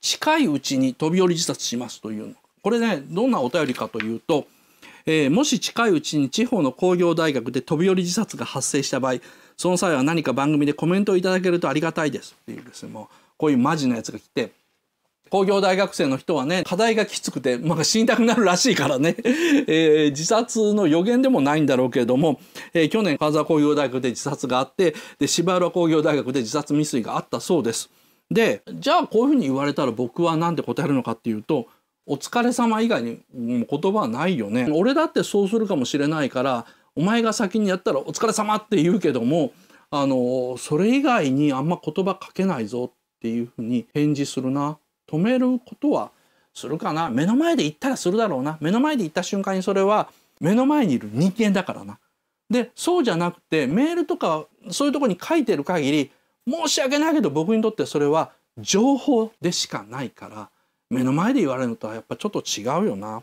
近いうちに飛び降り自殺しますというこれねどんなお便りかというと、えー、もし近いうちに地方の工業大学で飛び降り自殺が発生した場合その際は何か番組でコメントをいただけるとありがたいですっていうですねもうこういうマジなやつが来て工業大学生の人はね課題がきつくて、まあ、死にたくなるらしいからね、えー、自殺の予言でもないんだろうけれども、えー、去年川沢工業大学で自殺があってで芝浦工業大学で自殺未遂があったそうです。でじゃあこういうふうに言われたら僕は何て答えるのかっていうと「お疲れ様」以外に言葉はないよね。俺だってそうするかもしれないからお前が先にやったら「お疲れ様」って言うけどもあのそれ以外にあんま言葉かけないぞっていうふうに返事するな。止めることはするかな目の前で言ったらするだろうな目の前で言った瞬間にそれは目の前にいる人間だからな。でそうじゃなくてメールとかそういうとこに書いてる限り申し訳ないけど僕にとってそれは情報でしかないから目の前で言われるのとはやっぱちょっと違うよな